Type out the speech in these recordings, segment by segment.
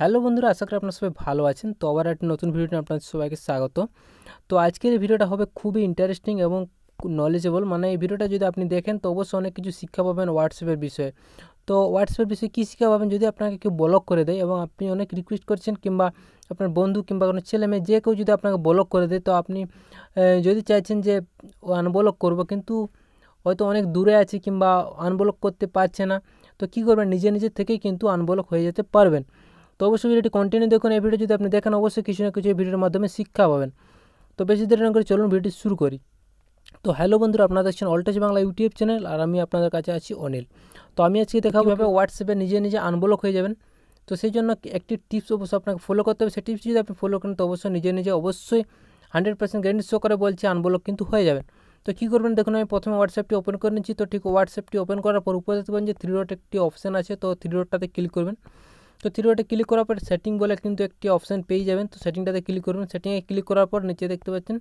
hello বন্ধুরা আশা করি আপনার সবাই ভালো আছেন তো আবার একটা নতুন ভিডিওটি আপনাদের সবাইকে স্বাগত তো আজকের এই ভিডিওটা হবে খুবই ইন্টারেস্টিং এবং নলেজেবল মানে এই ভিডিওটা যদি আপনি দেখেন তো অবশ্যই অনেক কিছু শিক্ষা পাবেন হোয়াটসঅ্যাপের বিষয়ে তো হোয়াটসঅ্যাপের বিষয়ে কী শিক্ষা পাবেন যদি আপনাকে কেউ ব্লক করে দেয় এবং আপনি অনেক রিকোয়েস্ট করছেন কিংবা আপনার বন্ধু কিংবা কোনো ছেলে মেয়ে যে কেউ যদি আপনাকে ব্লক করে দেয় তো আপনি যদি চাইছেন যে আনব্লক করবো কিন্তু হয়তো অনেক দূরে আছে কিংবা আনব্লক করতে পারছে না তো কী করবেন নিজে নিজের থেকেই কিন্তু আনব্লক হয়ে যেতে পারবেন তো অবশ্যই ভিডিওটি কন্টিনিউ দেখুন এই ভিডিও যদি আপনি দেখেন অবশ্যই কিছু না কিছু এই ভিডিওর মাধ্যমে শিক্ষা পাবেন তো বেশি দেরি না করে চলুন ভিডিওটি শুরু করি তো হ্যালো বন্ধুরা আপনারা দেখছেন অলটেজ বাংলা ইউটিউব চ্যানেল আর আমি আপনাদের কাছে আছি অনিল তো আমি আজকে দেখাবো কীভাবে হোয়াটসঅ্যাপে নিজে নিজে আনব্লক হয়ে যাবেন তো সেই জন্য একটি টিপস অবশ্যই আপনাকে ফলো করতে হবে সেই টিপস যদি আপনি ফলো করেন তো অবশ্যই নিজে নিজে অবশ্যই হান্ড্রেড পার্সেন্ট গ্যারেন্টি শো করে বলছি আনব্লক কিন্তু হয়ে যাবেন তো কী করবেন দেখুন আমি প্রথমে হোয়াটসঅ্যাপটি ওপেন করে নিচ্ছি তো ঠিক হোয়াটসঅ্যাপটি ওপেন করার পর উপরে দেখবেন যে থ্রি রোড একটি অপশান আছে তো থ্রি রোডটাতে ক্লিক করবেন তো থ্রিওটে ক্লিক করার পর সেটিং বলে কিন্তু একটি অপশান পেয়ে যাবেন তো সেটিংটাতে ক্লিক করবেন সেটিংয়ে ক্লিক করার পর নিচে দেখতে পাচ্ছেন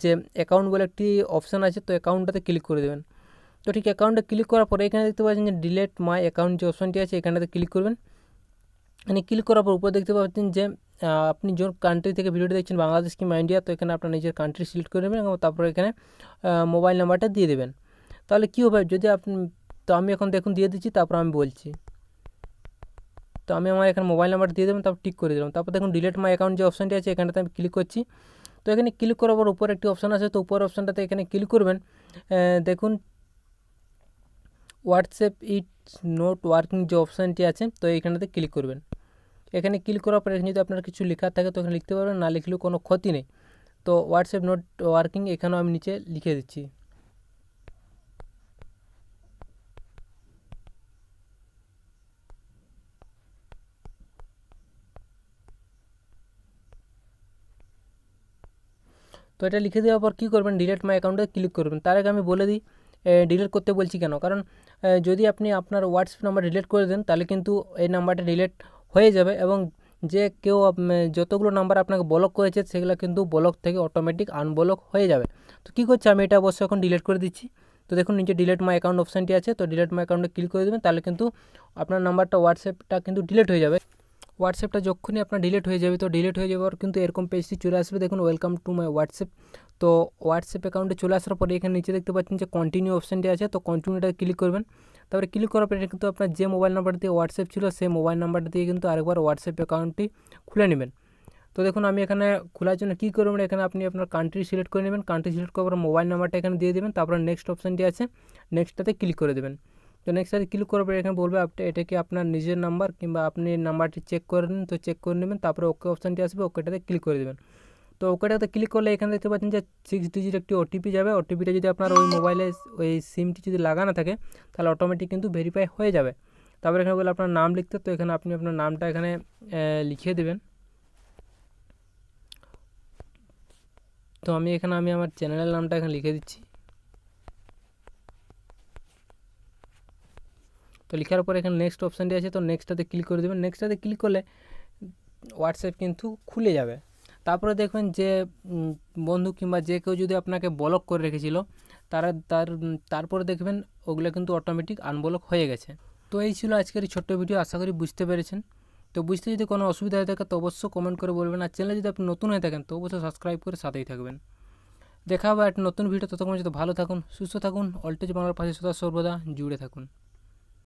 যে অ্যাকাউন্ট বলে একটি অপশান আছে তো অ্যাকাউন্টটাতে ক্লিক করে দেবেন তো ঠিক অ্যাকাউন্টে ক্লিক করার পরে এখানে দেখতে পাচ্ছেন যে ডিলেট মাই অ্যাকাউন্ট যে অপশানটি আছে এখানটাতে ক্লিক করবেন এখানে ক্লিক করার পর উপরে দেখতে পাচ্ছেন যে আপনি যে কান্ট্রি থেকে ভিডিওটি দেখছেন বাংলাদেশ কিংবা ইন্ডিয়া তো এখানে আপনার নিজের কান্ট্রি সিলেক্ট করে নেবেন এবং তারপর এখানে মোবাইল নাম্বারটা দিয়ে দেবেন তাহলে কী হবে যদি আপনি তো আমি এখন দেখুন দিয়ে দিচ্ছি তারপর আমি বলছি তো আমি আমার এখানে মোবাইল নাম্বার দিয়ে দেবেন তারপর টিক করে দিলাম তারপর দেখুন ডিলেট মাই অ্যাকাউন্ট যে অপশনটি আছে এখানটাতে আমি ক্লিক করছি তো এখানে ক্লিক করার পর উপরে একটি অপশান আছে তো উপর অপশানটাতে এখানে ক্লিক করবেন দেখুন হোয়াটসঅ্যাপ ইটস নোট ওয়ার্কিং যে অপশানটি আছে তো এইখানটাতে ক্লিক করবেন এখানে ক্লিক করার পর এখানে যদি আপনার কিছু লেখা থাকে তো এখানে লিখতে পারবেন না লিখলেও কোনো ক্ষতি নেই তো হোয়াটসঅ্যাপ নোট ওয়ার্কিং এখানেও আমি নিচে লিখে দিচ্ছি এটা লিখে দেওয়ার পর কী করবেন ডিলেট মাই অ্যাকাউন্টে ক্লিক করবেন তার আগে আমি বলে দিই ডিলেট করতে বলছি কেন কারণ যদি আপনি আপনার হোয়াটসঅ্যাপ নাম্বার ডিলেট করে দেন তাহলে কিন্তু এই নাম্বারটা ডিলেট হয়ে যাবে এবং যে কেউ যতগুলো নাম্বার আপনাকে ব্লক করেছে সেগুলো কিন্তু ব্লক থেকে অটোমেটিক আনব্লক হয়ে যাবে তো কী করছে আমি এটা অবশ্যই এখন ডিলেট করে দিচ্ছি তো দেখুন নিচে ডিলেট মাই অ্যাকাউন্ট অপশানটি আছে তো ডিলেট মাই অ্যাকাউন্টে ক্লিক করে দেবেন তাহলে কিন্তু আপনার নাম্বারটা হোয়াটসঅ্যাপটা কিন্তু ডিলেট হয়ে যাবে হোয়াটসঅ্যাপটা যখনই আপনার ডিলিট হয়ে যাবে তো ডিলিট হয়ে যাওয়ার কিন্তু এরকম পেজটি চলে আসবে দেখুন ওয়েলকাম টু মাই হোয়াটসঅ্যাপ তো হোয়াটসঅ্যাপ অ্যাকাউন্টে চলে আসার পরে এখানে নিচে দেখতে পাচ্ছেন যে কন্টিনিউ অপশানটি আছে তো কন্টিনিউটা ক্লিক করবেন তারপরে ক্লিক করার পরে কিন্তু আপনার যে মোবাইল নাম্বার দিয়ে হোয়াটসঅ্যাপ ছিল সেই মোবাইল নাম্বার দিয়ে কিন্তু আরেকবার হোয়াটসঅ্যাপ অ্যাকাউন্টটি খুলে নেবেন তো দেখুন আমি এখানে খোলার জন্য কী করবেন এখানে আপনি আপনার কান্ট্রি সিলেক্ট করে নেবেন কান্ট্রি সিলেক্ট করার পর মোবাইল নাম্বারটা এখানে দিয়ে দেবেন তারপরে নেক্সট অপশানটি আছে নেক্সটটাতে ক্লিক করে দেবেন তো নেক্সট সাইডে ক্লিক করবে এখানে বলবে এটা কি আপনার নিজের নাম্বার কিংবা আপনি নাম্বারটি চেক করে নিন তো চেক করে নেবেন তারপরে ওকে অপশানটি আসবে ওকেটাতে ক্লিক করে দেবেন তো ওকেটাতে ক্লিক করলে এখানে দেখতে পাচ্ছেন যে সিক্স ডিজিট একটি ওটিপি যাবে ওটিপিটা যদি আপনার ওই মোবাইলে ওই সিমটি যদি লাগানো থাকে তাহলে অটোমেটিক কিন্তু ভেরিফাই হয়ে যাবে তারপরে এখানে বলে আপনার নাম লিখতে তো এখানে আপনি আপনার নামটা এখানে লিখে দেবেন তো আমি এখানে আমি আমার চ্যানেলের নামটা এখানে লিখে দিচ্ছি তো লেখার পর এখানে নেক্সট অপশানটি আছে তো নেক্সটটাতে ক্লিক করে দেবেন নেক্সটটাতে ক্লিক করলে হোয়াটসঅ্যাপ কিন্তু খুলে যাবে তারপরে দেখবেন যে বন্ধু কিংবা যে কেউ যদি আপনাকে ব্লক করে রেখেছিল তারা তার তারপরে দেখবেন ওগুলো কিন্তু অটোমেটিক আনব্লক হয়ে গেছে তো এই ছিল আজকের ছোট্ট ভিডিও আশা করি বুঝতে পেরেছেন তো বুঝতে যদি কোনো অসুবিধা হয়ে থাকে তো অবশ্যই কমেন্ট করে বলবেন আর চ্যানেলে যদি আপনি নতুন হয়ে থাকেন তো অবশ্যই সাবস্ক্রাইব করে সাথেই থাকবেন দেখা হবে একটা নতুন ভিডিও ততক্ষণ যদি ভালো থাকুন সুস্থ থাকুন অলটেজ বাংলার পাশে সদা সর্বদা জুড়ে থাকুন